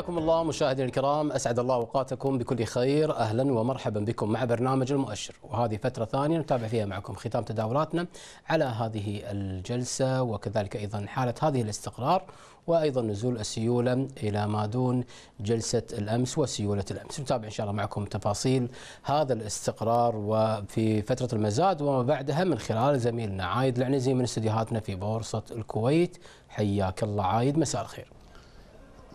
حياكم الله مشاهدينا الكرام اسعد الله اوقاتكم بكل خير اهلا ومرحبا بكم مع برنامج المؤشر وهذه فتره ثانيه نتابع فيها معكم ختام تداولاتنا على هذه الجلسه وكذلك ايضا حاله هذه الاستقرار وايضا نزول السيوله الى ما دون جلسه الامس وسيوله الامس نتابع ان شاء الله معكم تفاصيل هذا الاستقرار وفي فتره المزاد وما بعدها من خلال زميلنا عايد العنزي من استديوهاتنا في بورصه الكويت حياك الله عايد مساء الخير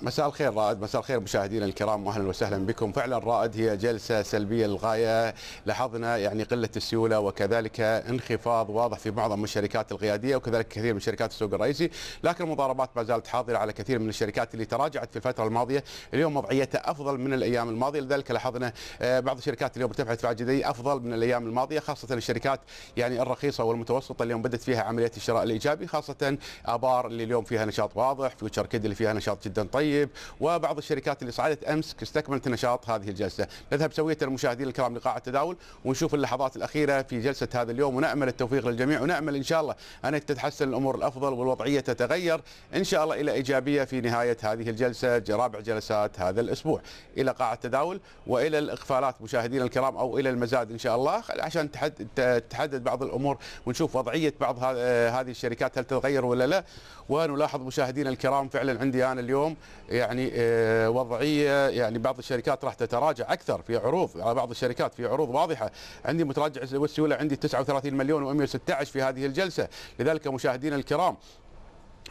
مساء الخير رائد مساء الخير مشاهدينا الكرام واهلا وسهلا بكم فعلا رائد هي جلسه سلبيه للغايه لاحظنا يعني قله السيوله وكذلك انخفاض واضح في معظم الشركات القياديه وكذلك كثير من شركات السوق الرئيسي لكن المضاربات ما زالت حاضره على كثير من الشركات اللي تراجعت في الفتره الماضيه اليوم وضعيتها افضل من الايام الماضيه لذلك لاحظنا آه، بعض الشركات اليوم ارتفعت في عجدي افضل من الايام الماضيه خاصه الشركات يعني الرخيصه والمتوسطه اليوم بدت فيها عمليه الشراء الايجابي خاصه ابار اللي اليوم فيها نشاط واضح فيوتشر كيد اللي فيها نشاط جدا طيب الطيب وبعض الشركات اللي صعدت امس استكملت نشاط هذه الجلسه نذهب سويه المشاهدين الكرام لقاعة التداول ونشوف اللحظات الاخيره في جلسه هذا اليوم ونامل التوفيق للجميع ونامل ان شاء الله ان تتحسن الامور الافضل والوضعيه تتغير ان شاء الله الى ايجابيه في نهايه هذه الجلسه رابع جلسات هذا الاسبوع الى قاعه التداول والى الاقفالات مشاهدينا الكرام او الى المزاد ان شاء الله عشان تحدد بعض الامور ونشوف وضعيه بعض هذه الشركات هل تتغير ولا لا ونلاحظ مشاهدينا الكرام فعلا عندي انا اليوم يعني آه، وضعيه يعني بعض الشركات راح تتراجع اكثر في عروض على بعض الشركات في عروض واضحه عندي متراجع والسيوله عندي 39 مليون و116 في هذه الجلسه لذلك مشاهدينا الكرام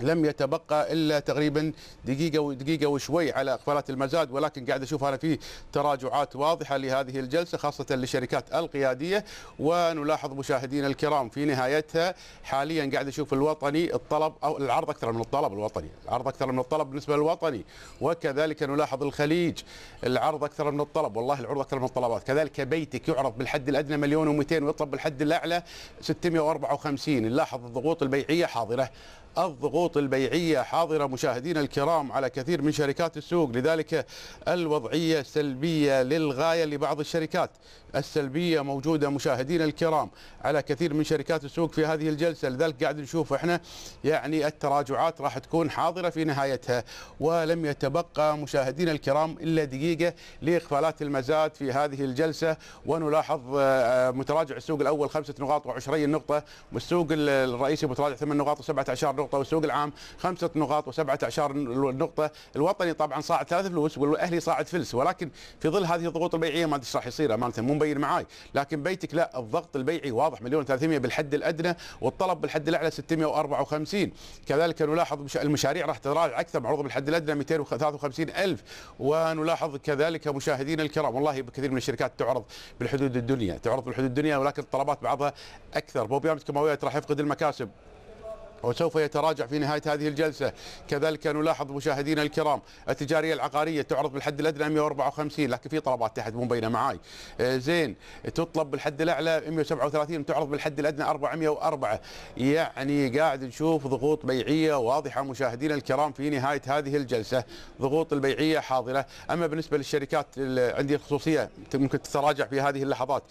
لم يتبقى الا تقريبا دقيقه ودقيقه وشوي على اقفالات المزاد ولكن قاعد اشوف انا في تراجعات واضحه لهذه الجلسه خاصه للشركات القياديه ونلاحظ مشاهدينا الكرام في نهايتها حاليا قاعد اشوف الوطني الطلب او العرض اكثر من الطلب الوطني، العرض اكثر من الطلب بالنسبه للوطني وكذلك نلاحظ الخليج العرض اكثر من الطلب، والله العرض اكثر من الطلبات، كذلك بيتك يعرض بالحد الادنى مليون و200 ويطلب بالحد الاعلى 654 نلاحظ الضغوط البيعيه حاضره الضغوط البيعية حاضرة مشاهدين الكرام على كثير من شركات السوق لذلك الوضعية سلبية للغاية لبعض الشركات السلبية موجودة مشاهدين الكرام على كثير من شركات السوق في هذه الجلسة لذلك قاعد نشوف احنا يعني التراجعات راح تكون حاضرة في نهايتها ولم يتبقى مشاهدين الكرام إلا دقيقة لإقفالات المزاد في هذه الجلسة ونلاحظ آه، متراجع السوق الأول خمسة نقاط وعشرين نقطة والسوق الرئيسي متراجع ثمان نقاط وسبعة عشر نقطة نقطه والسوق العام خمسه نقاط وسبعه اعشار نقطه، الوطني طبعا صاعد ثلاث فلوس والاهلي صاعد فلس ولكن في ظل هذه الضغوط البيعيه ما ادري ايش راح يصير امانه مو مبين معاي، لكن بيتك لا الضغط البيعي واضح مليون 300 بالحد الادنى والطلب بالحد الاعلى 654 كذلك نلاحظ المشاريع راح تتراجع اكثر معروضه بالحد الادنى 253 الف ونلاحظ كذلك مشاهدينا الكرام والله كثير من الشركات تعرض بالحدود الدنيا تعرض بالحدود الدنيا ولكن الطلبات بعضها اكثر بوبيامس كماويات راح يفقد المكاسب وسوف يتراجع في نهاية هذه الجلسة كذلك نلاحظ مشاهدينا الكرام التجارية العقارية تعرض بالحد الأدنى 154 لكن في طلبات تحت مو بينه معاي آه، زين تطلب بالحد الأعلى 137 تعرض بالحد الأدنى 404 يعني قاعد نشوف ضغوط بيعية واضحة مشاهدينا الكرام في نهاية هذه الجلسة ضغوط البيعية حاضرة أما بالنسبة للشركات عندي خصوصية ممكن تتراجع في هذه اللحظات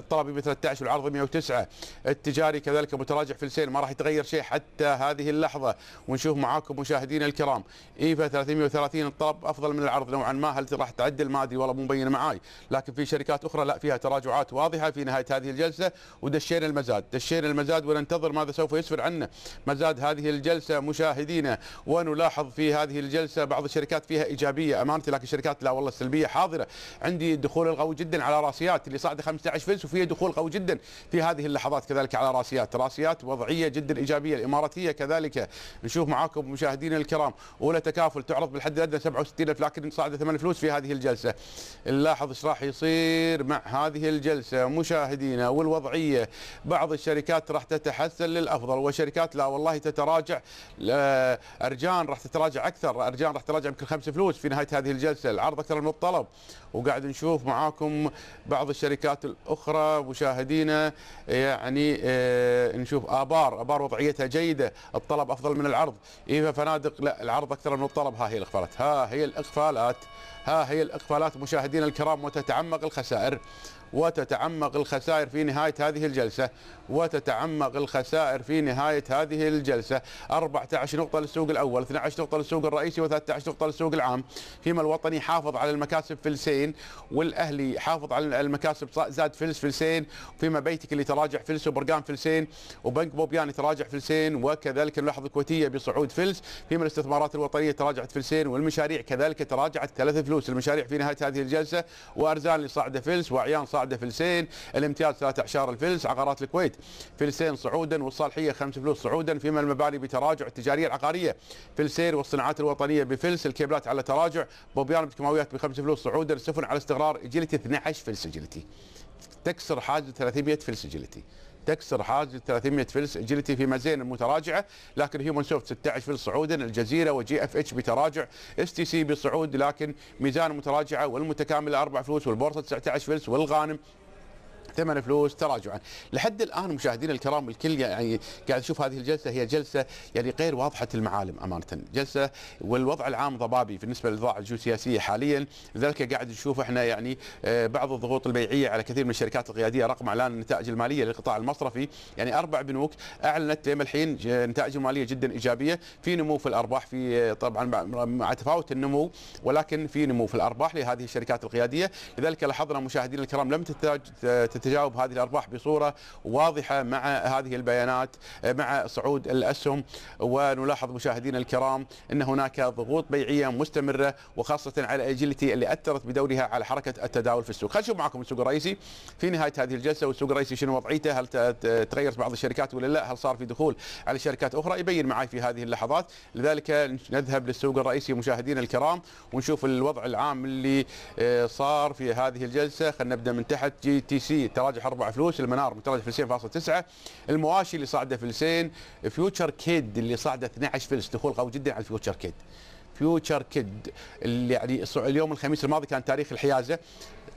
الطلبي ب 13 والعرض 109 التجاري كذلك متراجع في حسين ما راح يتغير شيء حتى هذه اللحظه ونشوف معاكم مشاهدينا الكرام ايفا 330 الطلب افضل من العرض نوعا ما هل راح تعدل ما ادري والله مو مبين معاي لكن في شركات اخرى لا فيها تراجعات واضحه في نهايه هذه الجلسه ودشينا المزاد دشينا المزاد وننتظر ماذا سوف يسفر عنا مزاد هذه الجلسه مشاهدينا ونلاحظ في هذه الجلسه بعض الشركات فيها ايجابيه امانتي لكن شركات لا والله سلبيه حاضره عندي الدخول القوي جدا على راسيات اللي صاعده 15 فلس وفيها دخول قوي جدا في هذه اللحظات كذلك على راسيات راسيات وضعيه جدا ايجابيه الاماراتيه كذلك نشوف معاكم مشاهدينا الكرام اولى تكافل تعرض بالحد الادنى 67000 لكن صاعده ثمان فلوس في هذه الجلسه نلاحظ ايش راح يصير مع هذه الجلسه مشاهدينا والوضعيه بعض الشركات راح تتحسن للافضل وشركات لا والله تتراجع ارجان راح تتراجع اكثر ارجان راح تراجع يمكن خمس فلوس في نهايه هذه الجلسه العرض اكثر من الطلب وقاعد نشوف معاكم بعض الشركات الاخرى مشاهدينا يعني آه، نشوف آه، ابار ابار وضعيتها جيده الطلب افضل من العرض ايفا فنادق لا العرض اكثر من الطلب ها هي الاقفالات ها هي الاقفالات ها هي الاقفالات مشاهدينا الكرام وتتعمق الخسائر وتتعمق الخسائر في نهاية هذه الجلسة وتتعمق الخسائر في نهاية هذه الجلسة 14 نقطة للسوق الأول 12 نقطة للسوق الرئيسي و13 نقطة للسوق العام فيما الوطني حافظ على المكاسب فلسين والأهلي حافظ على المكاسب زاد فلس فلسين فيما بيتك اللي تراجع فلس وبرقان فلسين وبنك بوبيان تراجع فلسين وكذلك اللحظة الكويتية بصعود فلس فيما الاستثمارات الوطنية تراجعت فلسين والمشاريع كذلك تراجعت ثلاث فلوس المشاريع في نهاية هذه الجلسة وأرزان اللي صاعدة فلس وعيان صاعدة صاعده فلسين الامتياز اعشار الفلس عقارات الكويت فلسين صعودا والصالحيه خمس فلوس صعودا فيما المباني بتراجع التجاريه العقاريه فلسين والصناعات الوطنيه بفلس الكيبلات على تراجع بوبيان بالكيماويات بخمس فلوس صعودا السفن على استقرار اجلتي 12 فلس اجلتي تكسر حاجز 300 فلس اجلتي تكسر حاجز 300 فلس اجلتي في مزين متراجعه لكن هيومن سوفت 16 فلس صعودا الجزيره وجي اف اتش بتراجع اس تي سي بصعود لكن ميزان متراجعه والمتكامله 4 فلوس والبورصه 19 فلس والغانم ثمن فلوس تراجعا لحد الان مشاهدينا الكرام الكل يعني قاعد يشوف هذه الجلسه هي جلسه يعني غير واضحه المعالم امانه جلسه والوضع العام ضبابي بالنسبه للضاع الجيوسياسيه حاليا لذلك قاعد نشوف احنا يعني آه، بعض الضغوط البيعيه على كثير من الشركات القياديه رقم اعلان النتائج الماليه للقطاع المصرفي يعني اربع بنوك اعلنت لما الحين نتائج ماليه جدا ايجابيه في نمو في الارباح في آه، طبعا مع تفاوت النمو ولكن في نمو في الارباح لهذه الشركات القياديه لذلك لاحظنا مشاهدينا الكرام لم تتج... تجاوب هذه الارباح بصوره واضحه مع هذه البيانات مع صعود الاسهم ونلاحظ مشاهدينا الكرام ان هناك ضغوط بيعيه مستمره وخاصه على اجلتي اللي اثرت بدورها على حركه التداول في السوق، خلينا نشوف معكم السوق الرئيسي في نهايه هذه الجلسه والسوق الرئيسي شنو وضعيته؟ هل تغيرت بعض الشركات ولا لا؟ هل صار في دخول على شركات اخرى؟ يبين معي في هذه اللحظات، لذلك نذهب للسوق الرئيسي مشاهدينا الكرام ونشوف الوضع العام اللي آه، صار في هذه الجلسه، خلينا نبدا من تحت جي تي سي تراجع اربع فلوس المنار متراجع فلسين فاصل تسعه المواشي اللي صاعده فلسين فيوتشر كيد اللي صاعده 12 فلس دخول قوي جدا على الفيوتشر كيد فيوتشر كيد اللي يعني اليوم الخميس الماضي كان تاريخ الحيازه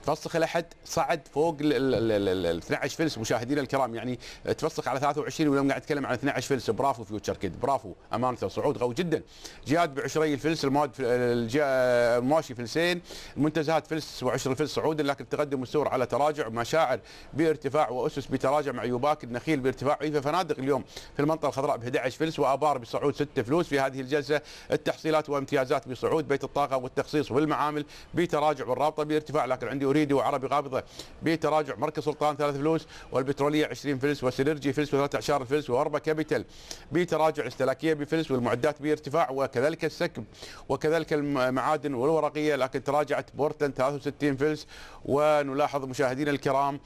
تفسخ الى حد صعد فوق ال 12 فلس مشاهدينا الكرام يعني تفسخ على 23 واليوم قاعد اتكلم عن 12 فلس برافو فيوتشر كيد برافو امانه صعود قوي جدا جهاد ب 20 فلس المواد المواشي فلسين المنتزهات فلس 27 فلس صعودا لكن التقدم السور على تراجع مشاعر بارتفاع واسس بتراجع مع يوباك النخيل بارتفاع ايفا فنادق اليوم في المنطقه الخضراء ب 11 فلس وابار بصعود 6 فلوس في هذه الجلسه التحصيلات وامتيازات بصعود بيت الطاقه والتخصيص والمعامل بتراجع والرابطه بارتفاع لكن عندي الوريدي وعربي غامضه بتراجع مركز سلطان ثلاث فلوس والبتروليه 20 فلس وسيرجي فلس و13 فلس واربا كابيتال بتراجع استهلاكيه بفلس والمعدات بارتفاع وكذلك السكب وكذلك المعادن والورقيه لكن تراجعت بورتلاند 63 فلس ونلاحظ مشاهدينا الكرام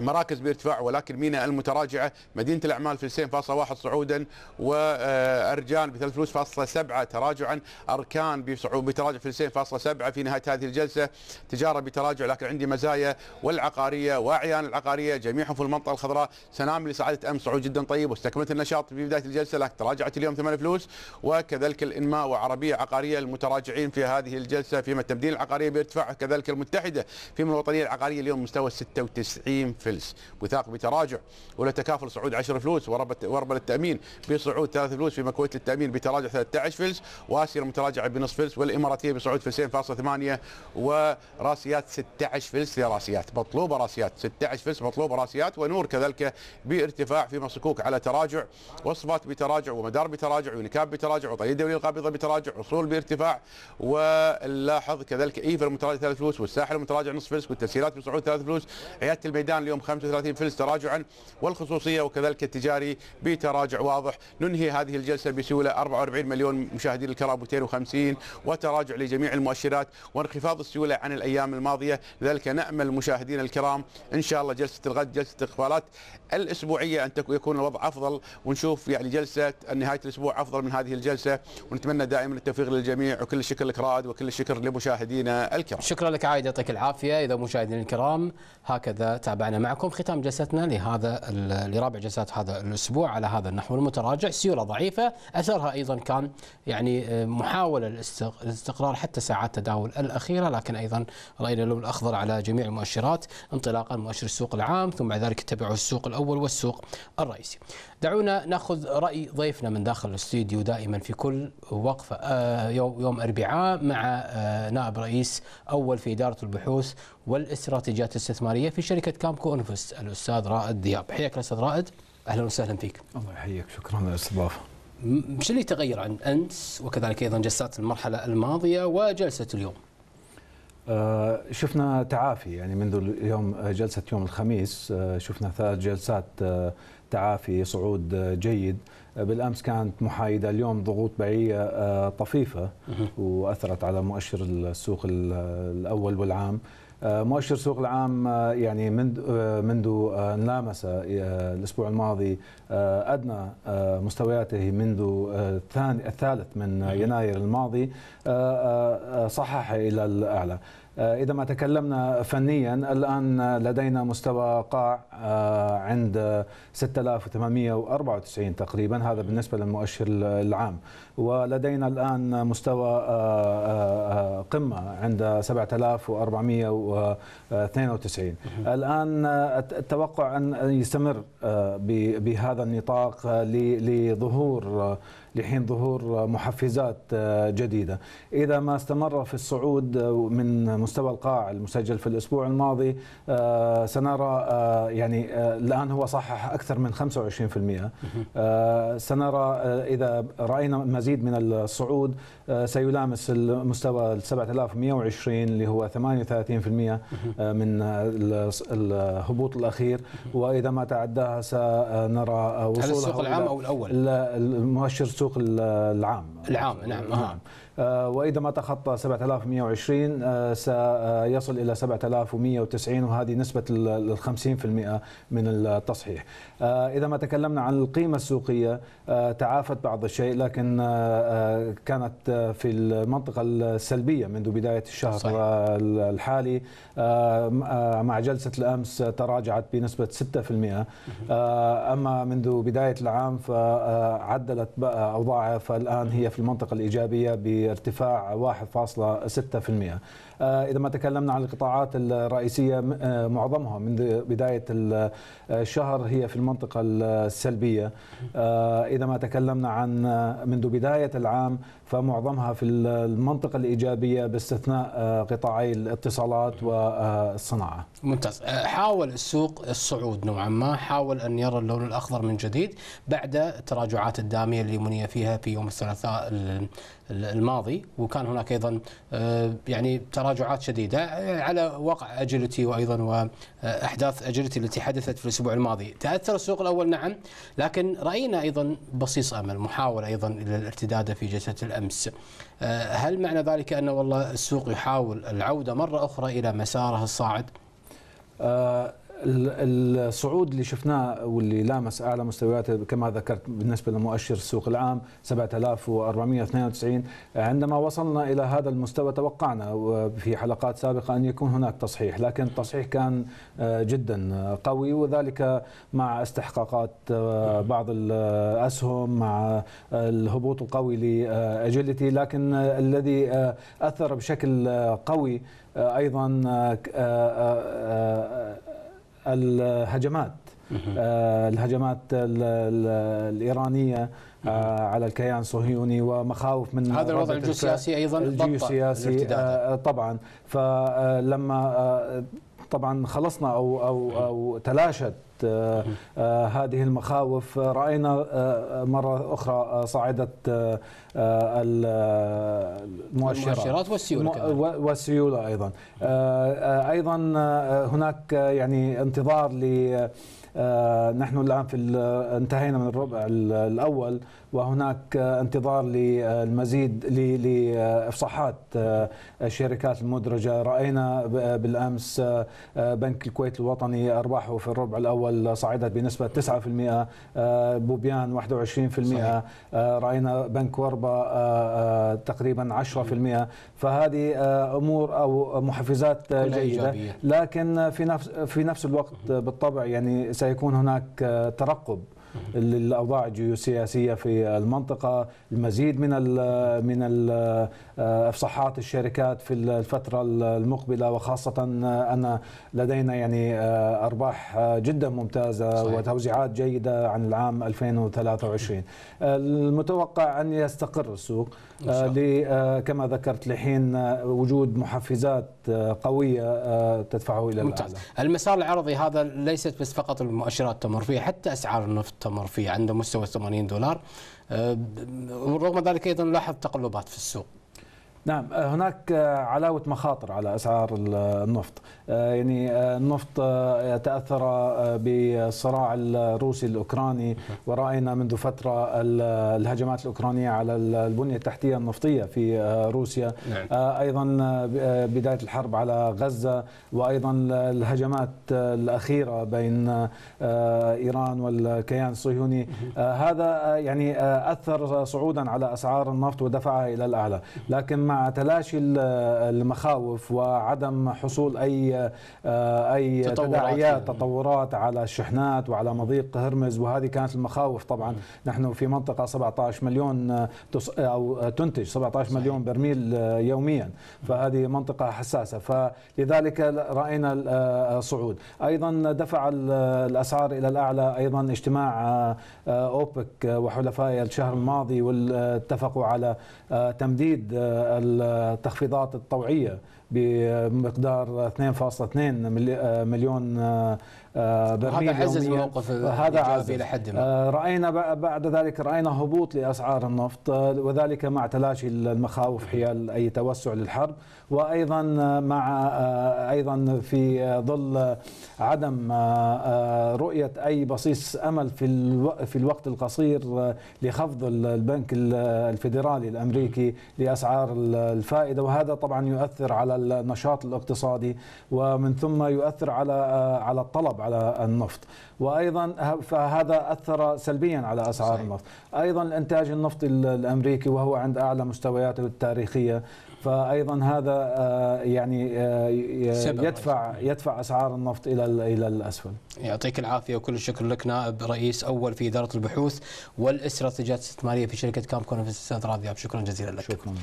مراكز بارتفاع ولكن ميناء المتراجعة مدينة الأعمال في فاصلة واحد صعودا وأرجان بثلاث فلوس فاصلة سبعة تراجعا أركان بتراجع فلسين فاصلة سبعة في نهاية هذه الجلسة تجارة بتراجع لكن عندي مزايا والعقارية وأعيان العقارية جميعهم في المنطقة الخضراء سنام اللي صعدت أمس صعود جدا طيب واستكملت النشاط في بداية الجلسة لكن تراجعت اليوم ثمان فلوس وكذلك الإنماء وعربية عقارية المتراجعين في هذه الجلسة فيما التمدين العقارية بارتفاع كذلك المتحدة فيما الوطنية العقارية اليوم مستوى 96 فلس وثاق بتراجع ولا تكافل صعود 10 فلوس وربل التامين بصعود 3 فلوس في كويت للتامين بتراجع 13 فلس واسير متراجعه بنص فلس والاماراتيه بصعود فلسين فاصلة ثمانية وراسيات 16 فلس لراسيات مطلوبه راسيات 16 فلس مطلوبه راسيات ونور كذلك بارتفاع في مصكوك على تراجع وصفات بتراجع ومدار بتراجع ونكاب بتراجع وطريق الدوليه القابضه بتراجع وصول بارتفاع ولاحظ كذلك ايفر متراجع 3 فلوس والساحل متراجع نص فلس والتسهيلات بصعود 3 فلوس عياده الميدان اليوم اليوم 35 فلس تراجعا والخصوصيه وكذلك التجاري بتراجع واضح ننهي هذه الجلسه بسيوله 44 مليون مشاهدين الكرام 250 وتراجع لجميع المؤشرات وانخفاض السيوله عن الايام الماضيه لذلك نامل مشاهدينا الكرام ان شاء الله جلسه الغد جلسه الاقفالات الاسبوعيه ان يكون الوضع افضل ونشوف يعني جلسه نهايه الاسبوع افضل من هذه الجلسه ونتمنى دائما التوفيق للجميع وكل الشكر لك رائد وكل الشكر لمشاهدينا الكرام شكرا لك عايد يعطيك العافيه اذا مشاهدينا الكرام هكذا تابعنا معكم ختام جلستنا لهذا لرابع جلسات هذا الاسبوع على هذا النحو المتراجع سيوله ضعيفه اثرها ايضا كان يعني آه، محاوله الاستقرار حتى ساعات تداول الاخيره لكن ايضا راينا اللون الاخضر على جميع المؤشرات انطلاقا مؤشر السوق العام ثم بعد ذلك تبعه السوق الاول والسوق الرئيسي. دعونا ناخذ راي ضيفنا من داخل الاستديو دائما في كل وقفه آه، يوم اربعاء مع آه، نائب رئيس اول في اداره البحوث والاستراتيجيات الاستثماريه في شركه كامكو انفس الاستاذ رائد دياب حياك الاستاذ رائد اهلا وسهلا فيك الله يحييك شكرا على الاستضافه شو اللي تغير عن امس وكذلك ايضا جلسات المرحله الماضيه وجلسه اليوم آه، شفنا تعافي يعني منذ اليوم جلسة يوم الخميس شفنا ثلاث جلسات تعافي صعود جيد بالامس كانت محايده اليوم ضغوط بيعيه آه، طفيفه واثرت على مؤشر السوق الاول والعام آه، مؤشر سوق العام آه، يعني منذ منذ لامس الاسبوع الماضي ادنى مستوياته منذ الثاني الثالث من يناير الماضي صحح الى الاعلى آه، إذا ما تكلمنا فنيا الآن لدينا مستوى قاع آه، عند 6894 تقريبا هذا بالنسبة للمؤشر العام ولدينا الآن مستوى آه، قمة عند 7492 الآن التوقع أن يستمر بهذا النطاق لظهور لحين ظهور محفزات جديدة إذا ما استمر في الصعود من مستوى القاع المسجل في الأسبوع الماضي آه، سنرى آه، يعني آه، الآن هو صحح أكثر من 25% سنرى إذا رأينا مزيد من الصعود سيلامس المستوى ال 7120 اللي هو 38% من الهبوط الأخير وإذا ما تعداها سنرى وصولها هل السوق العام أو الأول؟ المؤشر السوق العام العام نعم, نعم. آه. آه، واذا ما تخطى 7120 آه، سيصل الى 7190 وهذه نسبه ال 50% من التصحيح. آه، اذا ما تكلمنا عن القيمه السوقيه تعافت بعض الشيء لكن كانت في المنطقه السلبيه منذ بدايه الشهر صحيح. الحالي مع جلسه الامس تراجعت بنسبه 6% اما منذ بدايه العام فعدلت اوضاعها فالان هي في المنطقه الايجابيه ب بارتفاع 1.6% آه، إذا ما تكلمنا عن القطاعات الرئيسية آه، معظمها منذ بداية آه، الشهر هي في المنطقة السلبية إذا ما تكلمنا عن منذ بداية العام فمعظمها في المنطقة الإيجابية باستثناء قطاعي الاتصالات والصناعة ممتاز حاول السوق الصعود نوعا ما حاول أن يرى اللون الأخضر من جديد بعد التراجعات الدامية اللي مني فيها في يوم الثلاثاء الماضي وكان هناك ايضا آه، يعني تراجعات شديده آه، على واقع اجلتي وايضا واحداث اجلتي التي حدثت في الاسبوع الماضي، تاثر السوق الاول نعم لكن راينا ايضا بصيص امل محاوله ايضا الى الارتداد في جلسه الامس. آه، هل معنى ذلك ان والله السوق يحاول العوده مره اخرى الى مساره الصاعد؟ الصعود اللي شفناه واللي لامس اعلى مستوياته كما ذكرت بالنسبه لمؤشر السوق العام 7492 عندما وصلنا الى هذا المستوى توقعنا في حلقات سابقه ان يكون هناك تصحيح لكن التصحيح كان آه، جدا قوي وذلك مع استحقاقات آه، بعض الاسهم مع الهبوط القوي لاجلتي لكن الذي آه، اثر بشكل قوي ايضا الهجمات آه، الهجمات الإيرانية آه، على الكيان الصهيوني ومخاوف من هذا الوضع الجيوسياسي أيضا الجيوسياسي آه، طبعا فلما طبعا خلصنا او او او تلاشت آه، آه، هذه المخاوف آه، راينا مره اخرى صاعده المؤشرات والسيوله والسيوله ايضا ايضا هناك يعني انتظار ل نحن الان في انتهينا من الربع الاول وهناك انتظار للمزيد لافصاحات الشركات آه، المدرجه راينا بالامس آه، بنك الكويت الوطني ارباحه في الربع الاول صعدت بنسبه 9% آه، بوبيان 21% صحيح. راينا بنك وربا تقريبا 10% فهذه امور او محفزات جيده إيجابية. لكن في نفس في نفس الوقت بالطبع يعني سيكون هناك ترقب للاوضاع الجيوسياسيه في المنطقه المزيد من ال من ال آه، افصاحات الشركات في الفتره المقبله وخاصه ان لدينا يعني آه، ارباح آه، جدا ممتازه صحيح. وتوزيعات جيده عن العام 2023 المتوقع ان يستقر السوق كما ذكرت لحين وجود محفزات قويه تدفعه الى ممتاز. الاعلى المسار العرضي هذا ليست بس فقط المؤشرات تمر فيه حتى اسعار النفط التمر فيه عند مستوى 80 دولار آه، رغم ذلك ايضا نلاحظ تقلبات في السوق نعم آه، هناك آه، علاوة مخاطر على أسعار آه، النفط يعني النفط تأثر بالصراع الروسي الأوكراني ورأينا منذ فترة الهجمات الأوكرانية على البنية التحتية النفطية في روسيا نعم. أيضا بداية الحرب على غزة وأيضا الهجمات الأخيرة بين إيران والكيان الصهيوني هذا يعني أثر صعودا على أسعار النفط ودفعها إلى الأعلى لكن مع تلاشي المخاوف وعدم حصول اي آه، اي تطورات تداعيات تطورات على الشحنات وعلى مضيق هرمز وهذه كانت المخاوف طبعا نحن في منطقه 17 مليون آه، آه، او تنتج 17 مليون برميل يوميا فهذه منطقه حساسه فلذلك راينا الصعود ايضا دفع الاسعار الى الاعلى ايضا اجتماع اوبك وحلفائها الشهر الماضي واتفقوا على تمديد التخفيضات الطوعيه بمقدار 2.2 آه، مليون آه، برميل هذا عزز موقف هذا عزز الى حد ما آه، راينا بعد ذلك راينا هبوط لاسعار النفط آه، وذلك مع تلاشي المخاوف حيال اي توسع للحرب وايضا مع آه، ايضا في ظل عدم رؤيه اي بصيص امل في في الوقت القصير لخفض البنك الفيدرالي الامريكي لاسعار الفائده وهذا طبعا يؤثر على النشاط الاقتصادي ومن ثم يؤثر على على الطلب على النفط وايضا فهذا اثر سلبيا على اسعار صحيح. النفط ايضا الانتاج النفطي الامريكي وهو عند اعلى مستوياته التاريخيه فايضا هذا آه، يعني آه، يدفع يدفع اسعار النفط الى الى الاسفل. يعطيك العافيه وكل الشكر لك نائب رئيس اول في اداره البحوث والاستراتيجيات الاستثماريه في شركه كامكون في الاستاذ راضي شكرا جزيلا لك. شكرا.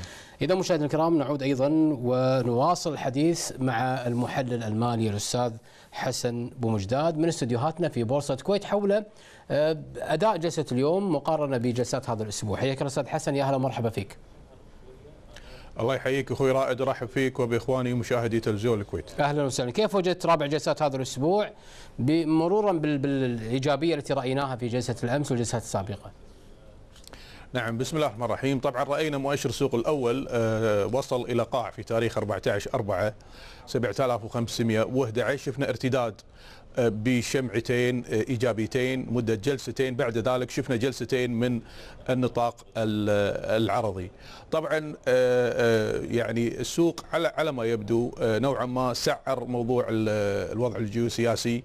اذا مشاهدينا الكرام نعود ايضا ونواصل الحديث مع المحلل المالي الاستاذ حسن بومجداد من استديوهاتنا في بورصه الكويت حول آه، اداء جلسه اليوم مقارنه بجلسات هذا الاسبوع. حياك الاستاذ حسن يا اهلا ومرحبا فيك. الله يحييك اخوي رائد ارحب فيك وباخواني مشاهدي تلفزيون الكويت. اهلا وسهلا، كيف وجدت رابع جلسات هذا الاسبوع مرورا بالايجابيه التي رايناها في جلسه الامس والجلسات السابقه؟ نعم بسم الله الرحمن الرحيم طبعا رأينا مؤشر السوق الأول آه، وصل إلى قاع في تاريخ 14 4 7511 شفنا ارتداد آه، بشمعتين آه، إيجابيتين مدة جلستين بعد ذلك شفنا جلستين من النطاق العرضي طبعا يعني السوق على ما يبدو نوعا ما سعر موضوع الوضع الجيوسياسي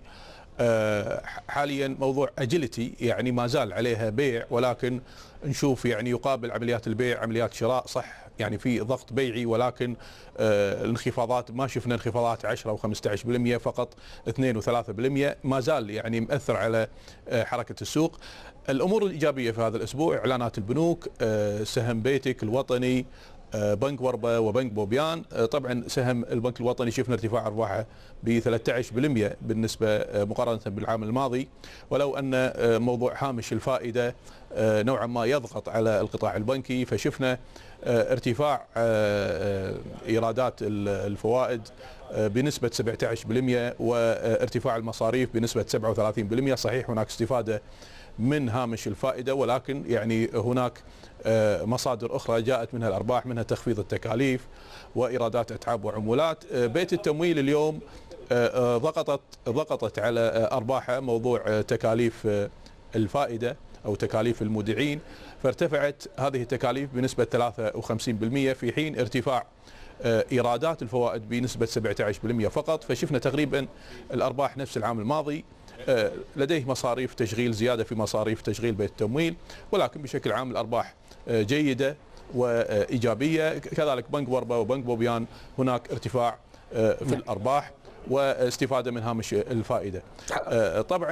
آه، حاليا موضوع اجيلتي يعني ما زال عليها بيع ولكن نشوف يعني يقابل عمليات البيع عمليات شراء صح يعني في ضغط بيعي ولكن آه، الانخفاضات ما شفنا انخفاضات 10 و15% فقط 2 و3% ما زال يعني مأثر على آه، حركه السوق. الامور الايجابيه في هذا الاسبوع اعلانات البنوك سهم بيتك الوطني آه، بنك وربا وبنك بوبيان آه، طبعا سهم البنك الوطني شفنا ارتفاع ارباحه ب 13% بالنسبه آه، مقارنه بالعام الماضي ولو ان موضوع هامش الفائده نوعا ما يضغط على القطاع البنكي فشفنا ارتفاع ايرادات الفوائد بنسبة 17% وارتفاع المصاريف بنسبة 37% صحيح هناك استفادة من هامش الفائدة ولكن يعني هناك آه، مصادر أخرى جاءت منها الأرباح منها تخفيض التكاليف وإيرادات أتعاب وعمولات آه، بيت التمويل اليوم آه، ضغطت ضغطت على أرباحه موضوع تكاليف الفائدة أو تكاليف المودعين فارتفعت هذه التكاليف بنسبة 53% في حين ارتفاع ايرادات الفوائد بنسبه 17% فقط فشفنا تقريبا الارباح نفس العام الماضي آه، لديه مصاريف تشغيل زيادة في مصاريف تشغيل بيت التمويل ولكن بشكل عام الأرباح آه، جيدة وإيجابية كذلك بنك وربة وبنك بوبيان هناك ارتفاع آه، في نعم. الأرباح واستفاده من هامش الفائده. طبعا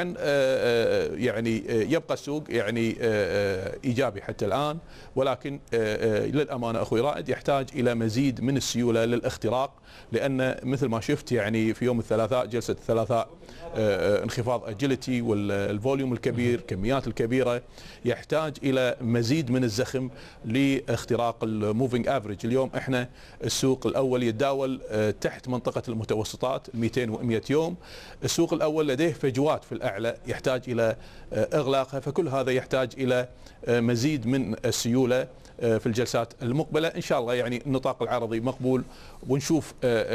يعني يبقى السوق يعني ايجابي حتى الان ولكن للامانه اخوي رائد يحتاج الى مزيد من السيوله للاختراق لان مثل ما شفت يعني في يوم الثلاثاء جلسه الثلاثاء آه، آه، انخفاض اجيلتي والفوليوم الكبير كميات الكبيره يحتاج الى مزيد من الزخم لاختراق الموفينج افريج اليوم احنا السوق الاول يتداول آه، تحت منطقه المتوسطات 200 و100 يوم السوق الاول لديه فجوات في الاعلى يحتاج الى اغلاقها فكل هذا يحتاج الى مزيد من السيوله آه، في الجلسات المقبله ان شاء الله يعني النطاق العرضي مقبول ونشوف آه،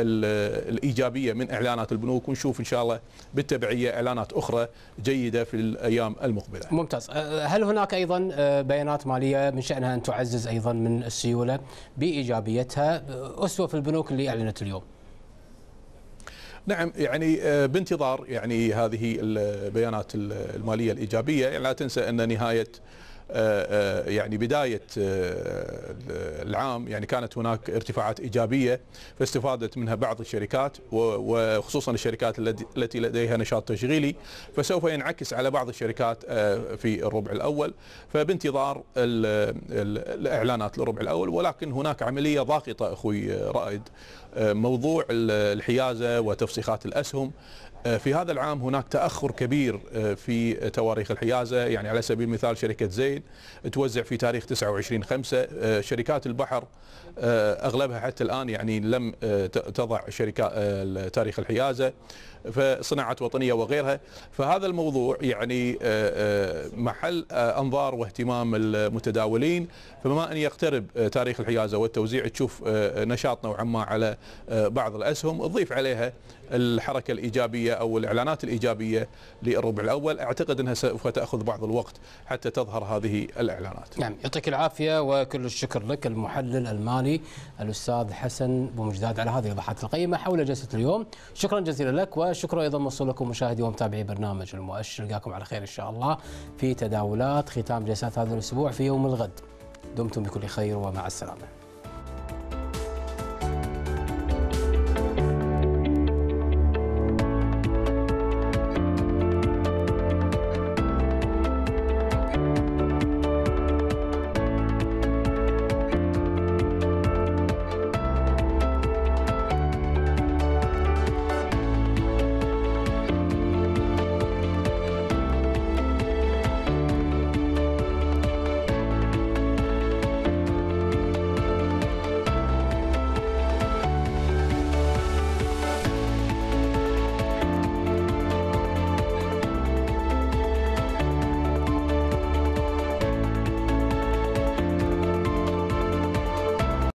الايجابيه من اعلانات البنوك ونشوف ان شاء الله بالتبعيه اعلانات اخرى جيده في الايام المقبله. ممتاز، آه، هل هناك ايضا بيانات ماليه من شانها ان تعزز ايضا من السيوله بايجابيتها اسوه في البنوك اللي اعلنت اليوم؟ نعم يعني بانتظار يعني هذه البيانات الماليه الايجابيه يعني لا تنسى ان نهايه آه، آه، يعني بدايه آه، العام يعني كانت هناك ارتفاعات ايجابيه فاستفادت منها بعض الشركات وخصوصا الشركات التي لديها نشاط تشغيلي فسوف ينعكس على بعض الشركات في الربع الاول فبانتظار الاعلانات للربع الاول ولكن هناك عمليه ضاغطه اخوي رائد موضوع الحيازه وتفسيخات الاسهم آه، في هذا العام هناك تاخر كبير آه، في تواريخ الحيازه يعني على سبيل المثال شركه زين توزع في تاريخ 29 5 آه، شركات البحر آه، اغلبها حتى الان يعني لم آه، تضع شركات آه، تاريخ الحيازه فصناعه وطنيه وغيرها فهذا الموضوع يعني محل انظار واهتمام المتداولين فما ان يقترب تاريخ الحيازه والتوزيع تشوف نشاط نوعا ما على بعض الاسهم تضيف عليها الحركه الايجابيه او الاعلانات الايجابيه للربع الاول اعتقد انها سوف تاخذ بعض الوقت حتى تظهر هذه الاعلانات. نعم يعطيك العافيه وكل الشكر لك المحلل المالي الوالي الاستاذ حسن بومجداد على هذه الإضاحات القيمه حول جلسه اليوم شكرا جزيلا لك وشكرا ايضا موصول لكم مشاهدي ومتابعي برنامج المؤشر نلقاكم على خير ان شاء الله في تداولات ختام جلسات هذا الاسبوع في يوم الغد دمتم بكل خير ومع السلامه